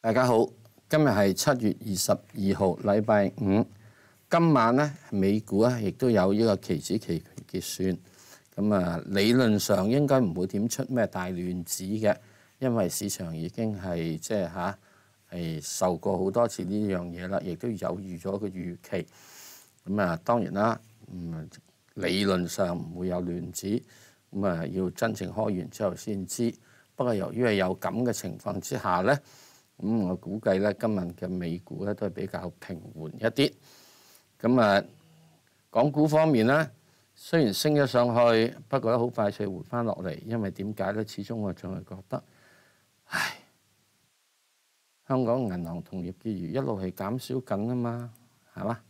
大家好，今日系七月二十二号，礼拜五。今晚咧，美股咧亦都有呢个期指期结算。咁啊，理论上应该唔会点出咩大乱子嘅，因为市场已经系即系吓系受过好多次呢样嘢啦，亦都有预咗个预期。咁啊，当然啦，嗯，理论上唔会有乱子。咁啊，要真正开完之后先知。不过由于系有咁嘅情况之下咧。咁我估計咧，今日嘅美股咧都係比較平緩一啲。咁啊，港股方面咧，雖然升咗上去，不過咧好快脆回翻落嚟，因為點解咧？始終我仲係覺得，唉，香港銀行同業結餘一路係減少緊啊嘛，係嘛？